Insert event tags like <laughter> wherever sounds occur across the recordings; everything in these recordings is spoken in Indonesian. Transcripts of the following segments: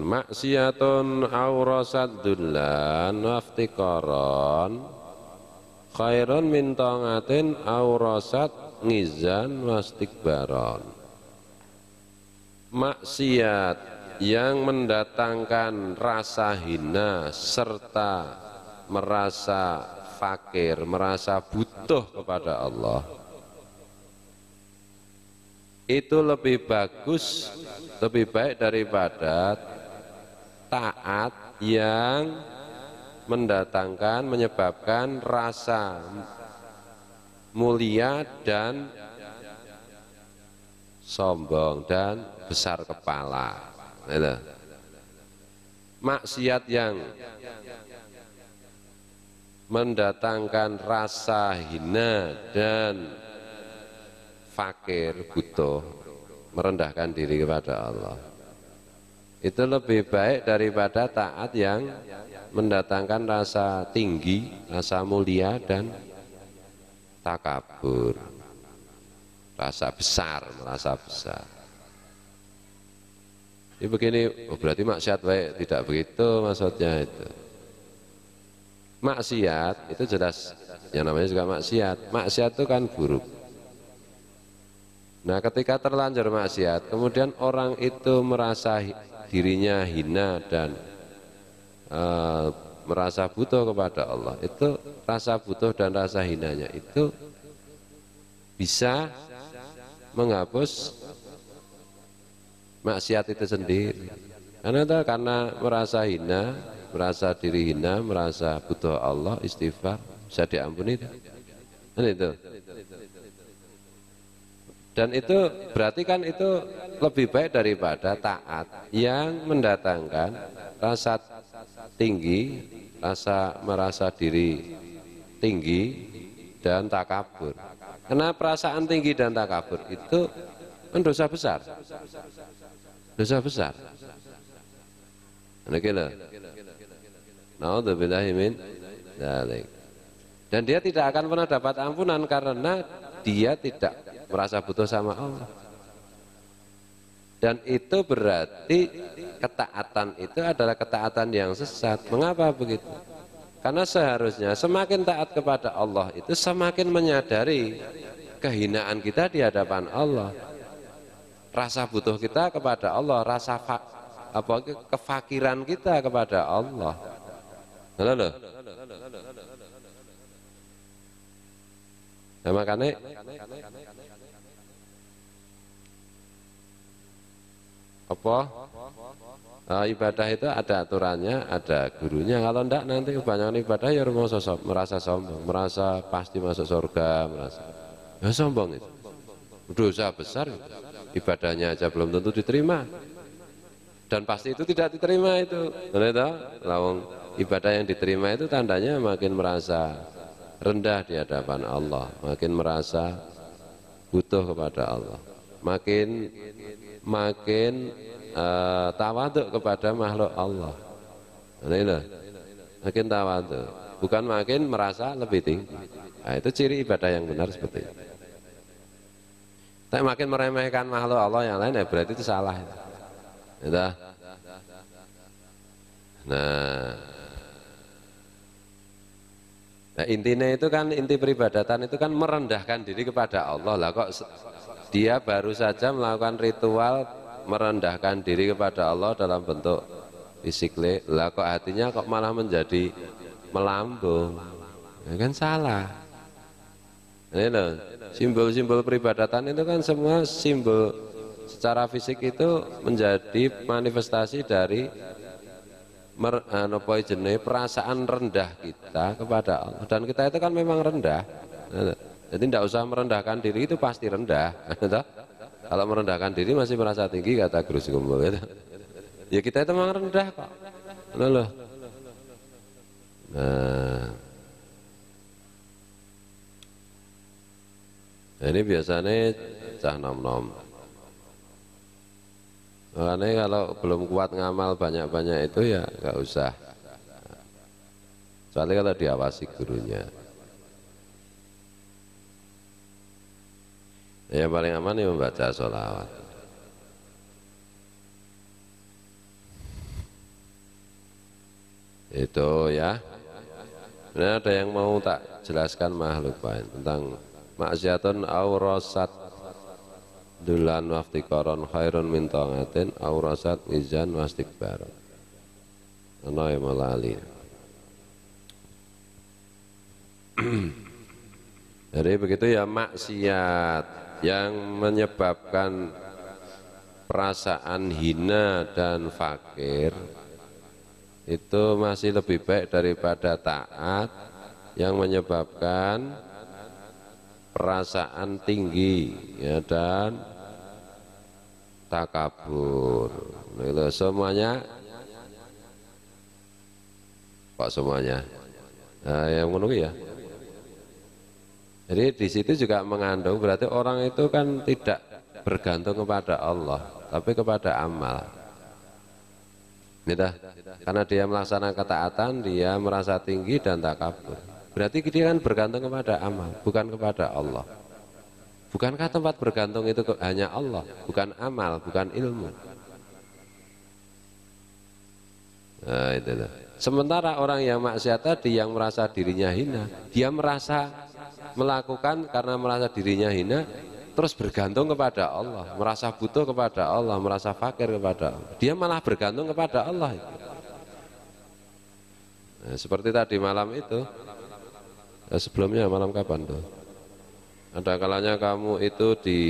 maksiatun aurasat dullan waftikoron khairun mintongatin aurasat ngizan wastikbaron maksiat yang mendatangkan rasa hina serta merasa fakir, merasa butuh kepada Allah itu lebih bagus, lebih baik daripada taat yang mendatangkan menyebabkan rasa mulia dan sombong dan besar kepala gitu. maksiat yang mendatangkan rasa hina dan fakir butuh merendahkan diri kepada Allah itu lebih baik daripada taat yang mendatangkan rasa tinggi, rasa mulia dan takabur. Rasa besar, merasa besar. Ini begini, oh berarti maksiat baik, tidak begitu maksudnya itu. Maksiat itu jelas yang namanya juga maksiat. Maksiat itu kan buruk. Nah, ketika terlanjur maksiat, kemudian orang itu merasa dirinya hina dan uh, merasa butuh kepada Allah itu rasa butuh dan rasa hinanya itu bisa menghapus maksiat itu sendiri karena itu karena merasa hina merasa diri hina merasa butuh Allah istighfar bisa diampuni kan itu dan itu berarti kan itu lebih baik daripada taat yang mendatangkan rasa tinggi, rasa merasa diri tinggi dan tak kabur. Karena perasaan tinggi dan tak kabur itu kan dosa besar. Dosa besar. Nah, gitu dan dia tidak akan pernah dapat ampunan karena dia tidak merasa butuh sama Allah. Dan itu berarti ketaatan itu adalah ketaatan yang sesat. Mengapa begitu? Karena seharusnya semakin taat kepada Allah itu semakin menyadari kehinaan kita di hadapan Allah. Rasa butuh kita kepada Allah, rasa fa, apa kefakiran kita kepada Allah. Halo, halo. Ya, makanya apa uh, ibadah itu ada aturannya, ada gurunya. Kalau ndak nanti kebanyakan ibadah ya merasa sombong, merasa sombong, merasa pasti masuk surga, merasa ya sombong itu. Dosa besar Ibadahnya aja belum tentu diterima. Dan pasti itu tidak diterima itu. Ternyata lawang ibadah yang diterima itu tandanya makin merasa rendah di hadapan Allah, makin merasa butuh kepada Allah. Makin makin uh, tawaduk kepada makhluk Allah. Nah, Makin tawaduk, bukan makin merasa lebih tinggi. Nah, itu ciri ibadah yang benar seperti itu. Tapi makin meremehkan makhluk Allah yang lain ya berarti itu salah. ya, Nah, nah intinya itu kan inti peribadatan itu kan merendahkan diri kepada Allah lah kok dia baru saja melakukan ritual merendahkan diri kepada Allah dalam bentuk fisik lah kok hatinya kok malah menjadi melambung ya kan salah ini loh simbol-simbol peribadatan itu kan semua simbol secara fisik itu menjadi manifestasi dari mer, anu, jenis, perasaan rendah kita kepada Allah dan kita itu kan memang rendah jadi tidak usah merendahkan diri itu pasti rendah. Gitu. Kalau merendahkan diri masih merasa tinggi kata Guru Gumbel itu. Ya kita itu memang rendah kok. Loh, Nah. nah ini biasanya cah nom-nom. Makanya kalau belum kuat ngamal banyak-banyak itu ya nggak usah. Soalnya kalau diawasi gurunya. Ya paling aman ya membaca sholawat. Itu ya. Benar ada yang mau tak jelaskan makhluk lain tentang maksiatun aurasat dulan koron khairun mintongatin tongatin aurasat izan wastikbar. Ana ya malali. <clears throat> Jadi begitu ya maksiat yang menyebabkan perasaan hina dan fakir itu masih lebih baik daripada taat yang menyebabkan perasaan tinggi ya dan takabur itu semuanya kok semuanya nah, yang menunggu ya jadi di situ juga mengandung berarti orang itu kan tidak bergantung kepada Allah, tapi kepada amal. Nida, gitu. karena dia melaksanakan ketaatan, dia merasa tinggi dan tak kabur. Berarti dia kan bergantung kepada amal, bukan kepada Allah. Bukankah tempat bergantung itu hanya Allah, bukan amal, bukan ilmu? Nah, itu, itu. Sementara orang yang maksiat tadi yang merasa dirinya hina, dia merasa melakukan karena merasa dirinya hina terus bergantung kepada Allah, merasa butuh kepada Allah, merasa fakir kepada Allah. Dia malah bergantung kepada Allah. Nah, seperti tadi malam itu, eh, sebelumnya malam kapan tuh? Ada kalanya kamu itu di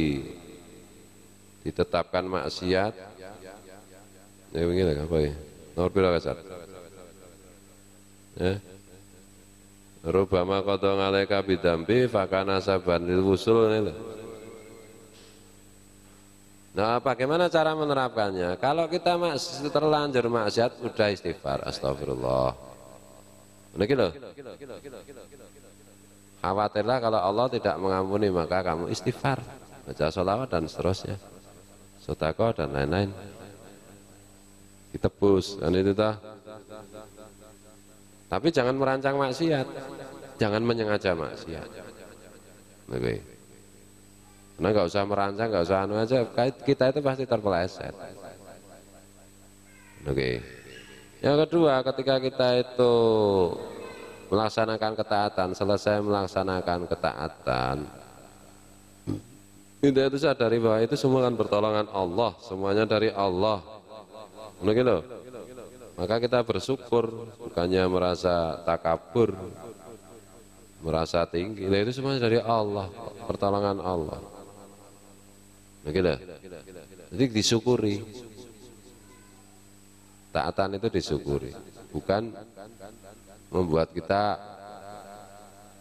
ditetapkan maksiat, ya begini apa ya? Nomor berapa eh? Ya? Rubama qada alaika bidambi fakana saban lil wusul ini Nah, bagaimana cara menerapkannya? Kalau kita masih terlanjur maksiat, udah istighfar, astagfirullah. Ini loh. Gitu. Khawatirlah kalau Allah tidak mengampuni, maka kamu istighfar. Baca sholawat dan seterusnya. Sotako dan lain-lain. Ditebus, kan itu tah. Tapi jangan merancang maksiat, jangan menyengaja maksiat. Oke. Karena nggak usah merancang, nggak usah anu aja, kita itu pasti terpeleset. Oke. Yang kedua, ketika kita itu melaksanakan ketaatan, selesai melaksanakan ketaatan, kita itu sadari bahwa itu semua kan pertolongan Allah, semuanya dari Allah. Mungkin gitu? loh. Maka kita bersyukur, bukannya merasa takabur, merasa tinggi. Nah, itu semuanya dari Allah, pertolongan Allah. Nah, gitu. Jadi disyukuri. Taatan itu disyukuri, bukan membuat kita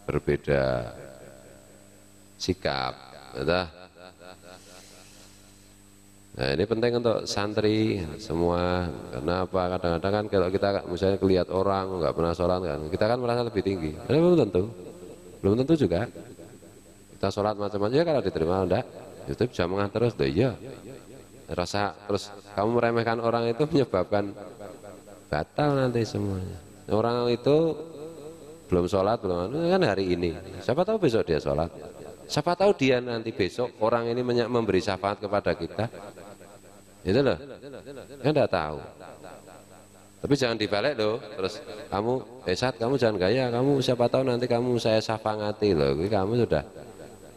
berbeda sikap. Entah gitu. Nah ini penting untuk santri semua karena apa kadang-kadang kan kalau kita misalnya kelihat orang nggak pernah sholat kan kita kan merasa lebih tinggi karena belum tentu belum tentu juga kita sholat macam-macam ya kalau diterima enggak itu jamuan terus deh ya rasa terus kamu meremehkan orang itu menyebabkan batal nanti semuanya orang itu belum sholat belum kan hari ini siapa tahu besok dia sholat siapa tahu dia nanti besok orang ini memberi syafaat kepada kita itu loh. Kan enggak tahu. Tapi jangan dibalik loh. Terus kamu, eh saat kamu jangan gaya, kamu siapa tahu nanti kamu saya safangati loh. Jadi kamu sudah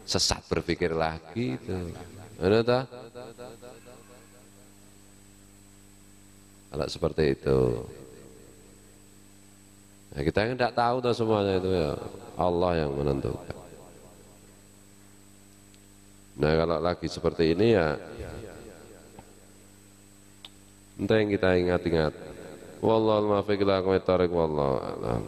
sesat berpikir lagi itu. Mana tahu? Kalau seperti itu. Nah, kita kan tidak tahu tuh semuanya itu ya. Allah yang menentukan. Nah kalau lagi seperti ini ya Entah yang kita ingat-ingat. Wallahul muwaffiq ila aqwamit thariq wallahu a'lam.